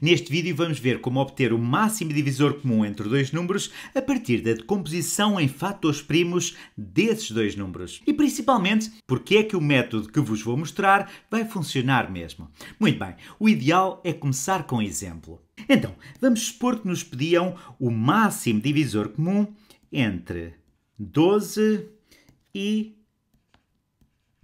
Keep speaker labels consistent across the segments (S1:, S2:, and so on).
S1: Neste vídeo vamos ver como obter o máximo divisor comum entre dois números a partir da decomposição em fatores primos desses dois números. E principalmente, porque é que o método que vos vou mostrar vai funcionar mesmo. Muito bem, o ideal é começar com exemplo. Então, vamos supor que nos pediam o máximo divisor comum entre 12 e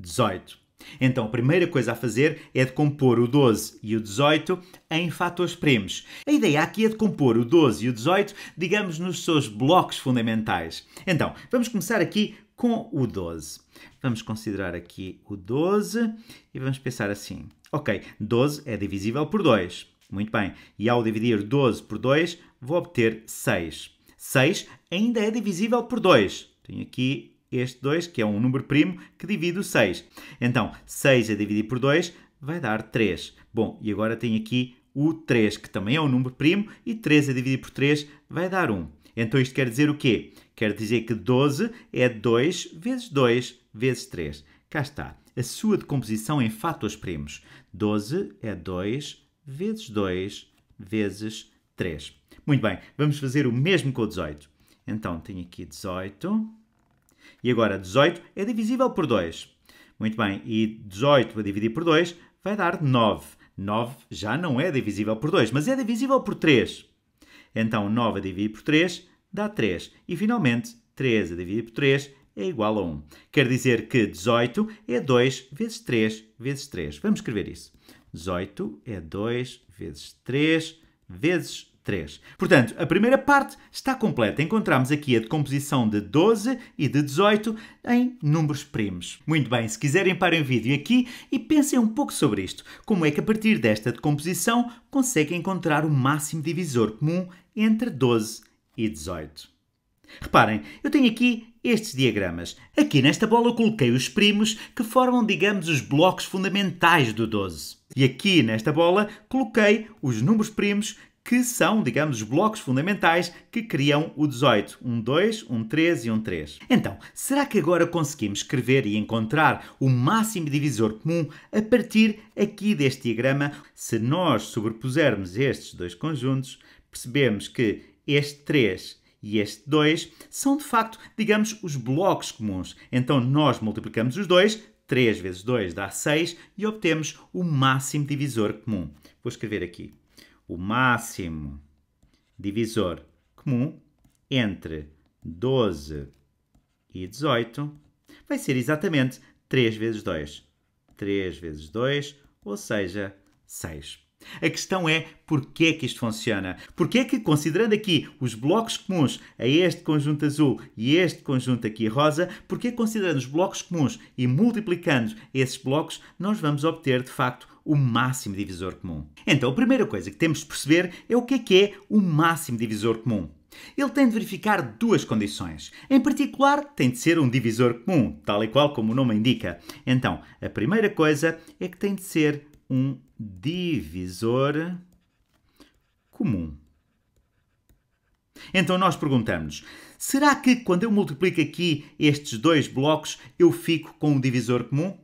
S1: 18. Então, a primeira coisa a fazer é decompor o 12 e o 18 em fatores primos. A ideia aqui é decompor o 12 e o 18, digamos, nos seus blocos fundamentais. Então, vamos começar aqui com o 12. Vamos considerar aqui o 12 e vamos pensar assim. Ok, 12 é divisível por 2. Muito bem. E ao dividir 12 por 2, vou obter 6. 6 ainda é divisível por 2. Tenho aqui este 2, que é um número primo, que divide o 6. Então, 6 a dividir por 2 vai dar 3. Bom, e agora tem aqui o 3, que também é um número primo, e 3 a dividir por 3 vai dar 1. Então isto quer dizer o quê? Quer dizer que 12 é 2 vezes 2 vezes 3. Cá está. A sua decomposição em fatores primos. 12 é 2 vezes 2 vezes 3. Muito bem, vamos fazer o mesmo com o 18. Então tenho aqui 18 e agora, 18 é divisível por 2. Muito bem, e 18 a dividir por 2 vai dar 9. 9 já não é divisível por 2, mas é divisível por 3. Então, 9 a dividir por 3 dá 3. E, finalmente, 3 a dividir por 3 é igual a 1. Quer dizer que 18 é 2 vezes 3 vezes 3. Vamos escrever isso. 18 é 2 vezes 3 vezes 3. 3. Portanto, a primeira parte está completa. Encontramos aqui a decomposição de 12 e de 18 em números primos. Muito bem, se quiserem parem o vídeo aqui e pensem um pouco sobre isto. Como é que a partir desta decomposição conseguem encontrar o máximo divisor comum entre 12 e 18? Reparem, eu tenho aqui estes diagramas. Aqui nesta bola eu coloquei os primos que formam, digamos, os blocos fundamentais do 12. E aqui nesta bola coloquei os números primos que são, digamos, os blocos fundamentais que criam o 18, um 2, um 3 e um 3. Então, será que agora conseguimos escrever e encontrar o máximo divisor comum a partir aqui deste diagrama? Se nós sobrepusermos estes dois conjuntos, percebemos que este 3 e este 2 são de facto, digamos, os blocos comuns. Então nós multiplicamos os dois, 3 vezes 2 dá 6 e obtemos o máximo divisor comum. Vou escrever aqui o máximo divisor comum entre 12 e 18 vai ser exatamente 3 vezes 2. 3 vezes 2, ou seja, 6. A questão é porquê que isto funciona? Porquê é que, considerando aqui os blocos comuns a este conjunto azul e este conjunto aqui rosa, porquê considerando os blocos comuns e multiplicando esses blocos, nós vamos obter, de facto, o máximo divisor comum. Então, a primeira coisa que temos de perceber é o que é que é o máximo divisor comum. Ele tem de verificar duas condições. Em particular, tem de ser um divisor comum, tal e qual como o nome indica. Então, a primeira coisa é que tem de ser um divisor comum. Então nós perguntamos: será que quando eu multiplico aqui estes dois blocos eu fico com um divisor comum?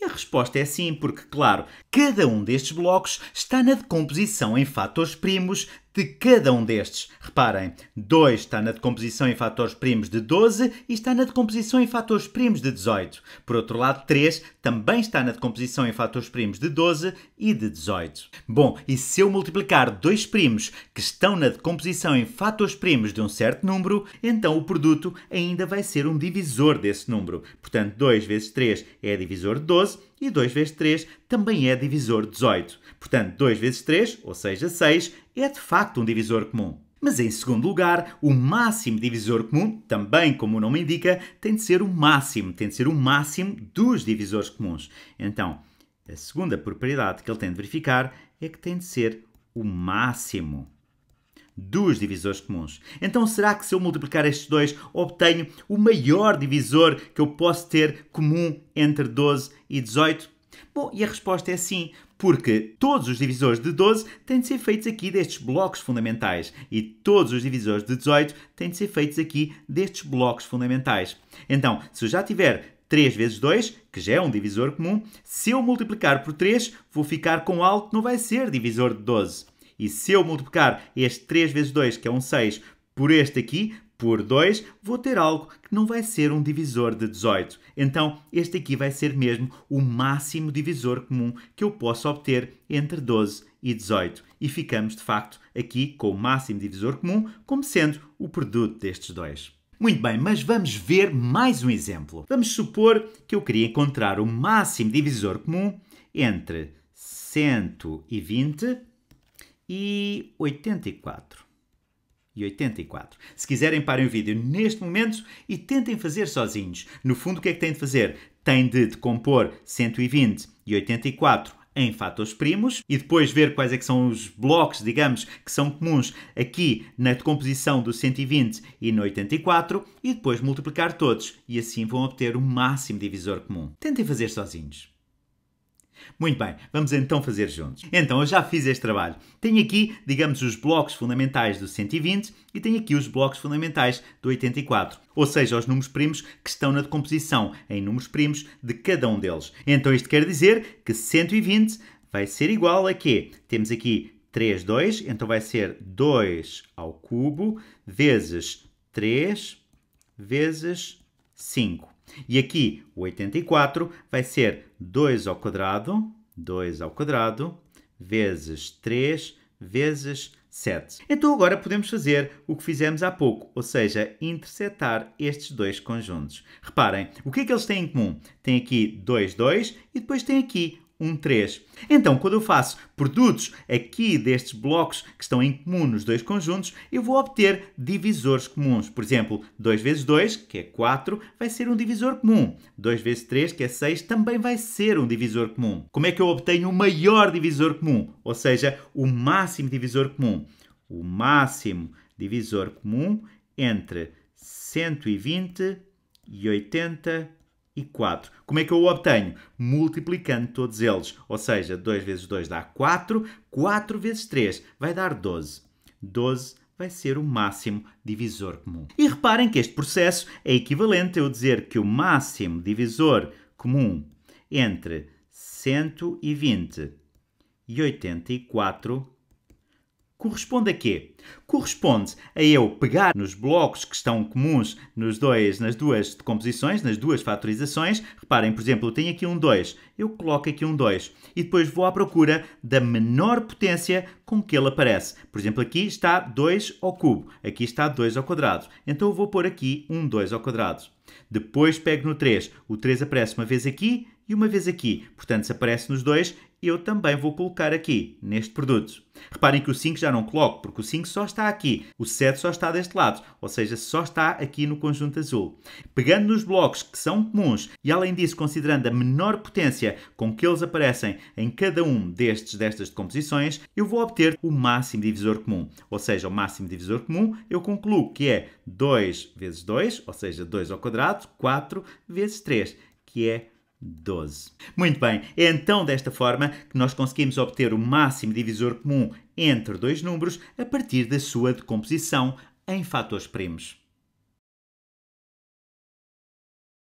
S1: E a resposta é sim, porque, claro, cada um destes blocos está na decomposição em fatores primos de cada um destes. Reparem, 2 está na decomposição em fatores primos de 12 e está na decomposição em fatores primos de 18. Por outro lado, 3 também está na decomposição em fatores primos de 12 e de 18. Bom, e se eu multiplicar dois primos que estão na decomposição em fatores primos de um certo número, então o produto ainda vai ser um divisor desse número. Portanto, 2 vezes 3 é divisor de 12 e 2 vezes 3 também é divisor de 18. Portanto, 2 vezes 3, ou seja, 6, é de facto um divisor comum. Mas em segundo lugar, o máximo divisor comum, também como o nome indica, tem de ser o máximo, tem de ser o máximo dos divisores comuns. Então, a segunda propriedade que ele tem de verificar é que tem de ser o máximo dos divisores comuns. Então será que se eu multiplicar estes dois obtenho o maior divisor que eu posso ter comum entre 12 e 18? Bom, e a resposta é sim, porque todos os divisores de 12 têm de ser feitos aqui destes blocos fundamentais e todos os divisores de 18 têm de ser feitos aqui destes blocos fundamentais. Então, se eu já tiver 3 vezes 2, que já é um divisor comum, se eu multiplicar por 3, vou ficar com algo que não vai ser divisor de 12. E se eu multiplicar este 3 vezes 2, que é um 6, por este aqui, por 2, vou ter algo que não vai ser um divisor de 18. Então, este aqui vai ser mesmo o máximo divisor comum que eu posso obter entre 12 e 18. E ficamos, de facto, aqui com o máximo divisor comum como sendo o produto destes dois. Muito bem, mas vamos ver mais um exemplo. Vamos supor que eu queria encontrar o máximo divisor comum entre 120 e 84. E 84. Se quiserem, parem o vídeo neste momento e tentem fazer sozinhos. No fundo, o que é que têm de fazer? Têm de decompor 120 e 84 em fatores primos e depois ver quais é que são os blocos, digamos, que são comuns aqui na decomposição do 120 e no 84 e depois multiplicar todos e assim vão obter o máximo divisor comum. Tentem fazer sozinhos. Muito bem, vamos então fazer juntos. Então, eu já fiz este trabalho. Tenho aqui, digamos, os blocos fundamentais do 120 e tenho aqui os blocos fundamentais do 84, ou seja, os números primos que estão na decomposição em números primos de cada um deles. Então, isto quer dizer que 120 vai ser igual a quê? Temos aqui 3, 2, então vai ser 2 ao cubo vezes 3 vezes 5. E aqui, o 84 vai ser 2 ao quadrado, 2 ao quadrado, vezes 3, vezes 7. Então agora podemos fazer o que fizemos há pouco, ou seja, interceptar estes dois conjuntos. Reparem, o que é que eles têm em comum? Tem aqui 2, 2 e depois tem aqui um 3. Então, quando eu faço produtos aqui destes blocos que estão em comum nos dois conjuntos, eu vou obter divisores comuns. Por exemplo, 2 vezes 2, que é 4, vai ser um divisor comum. 2 vezes 3, que é 6, também vai ser um divisor comum. Como é que eu obtenho o maior divisor comum? Ou seja, o máximo divisor comum. O máximo divisor comum entre 120 e 80 e 4. Como é que eu o obtenho? Multiplicando todos eles. Ou seja, 2 vezes 2 dá 4, 4 vezes 3 vai dar 12. 12 vai ser o máximo divisor comum. E reparem que este processo é equivalente a eu dizer que o máximo divisor comum entre 120 e 84 corresponde a quê? Corresponde a eu pegar nos blocos que estão comuns nos dois, nas duas decomposições, nas duas fatorizações. Reparem, por exemplo, eu tenho aqui um 2, eu coloco aqui um 2 e depois vou à procura da menor potência com que ele aparece. Por exemplo, aqui está 2 ao cubo, aqui está 2 ao quadrado. Então eu vou pôr aqui um 2 ao quadrado. Depois pego no 3, o 3 aparece uma vez aqui e uma vez aqui. Portanto, se aparece nos dois, eu também vou colocar aqui, neste produto. Reparem que o 5 já não coloco, porque o 5 só está aqui, o 7 só está deste lado, ou seja, só está aqui no conjunto azul. Pegando nos blocos que são comuns e além disso considerando a menor potência com que eles aparecem em cada um destes destas decomposições, eu vou obter o máximo divisor comum, ou seja, o máximo divisor comum eu concluo que é 2 vezes 2, ou seja, 2 ao quadrado, 4 vezes 3, que é 12. Muito bem, é então desta forma que nós conseguimos obter o máximo divisor comum entre dois números a partir da sua decomposição em fatores primos.